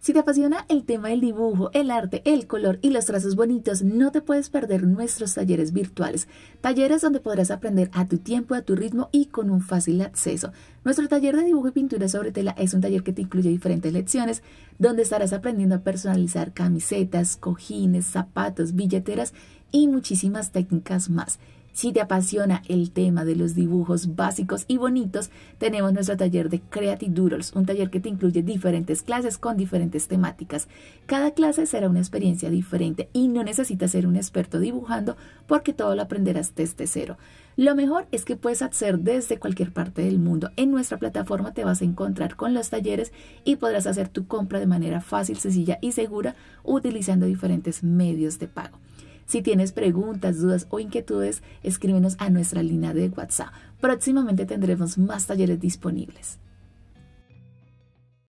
Si te apasiona el tema del dibujo, el arte, el color y los trazos bonitos, no te puedes perder nuestros talleres virtuales. Talleres donde podrás aprender a tu tiempo, a tu ritmo y con un fácil acceso. Nuestro taller de dibujo y pintura sobre tela es un taller que te incluye diferentes lecciones donde estarás aprendiendo a personalizar camisetas, cojines, zapatos, billeteras y muchísimas técnicas más. Si te apasiona el tema de los dibujos básicos y bonitos, tenemos nuestro taller de Creative Doodles, un taller que te incluye diferentes clases con diferentes temáticas. Cada clase será una experiencia diferente y no necesitas ser un experto dibujando porque todo lo aprenderás desde cero. Lo mejor es que puedes hacer desde cualquier parte del mundo. En nuestra plataforma te vas a encontrar con los talleres y podrás hacer tu compra de manera fácil, sencilla y segura utilizando diferentes medios de pago. Si tienes preguntas, dudas o inquietudes, escríbenos a nuestra línea de WhatsApp. Próximamente tendremos más talleres disponibles.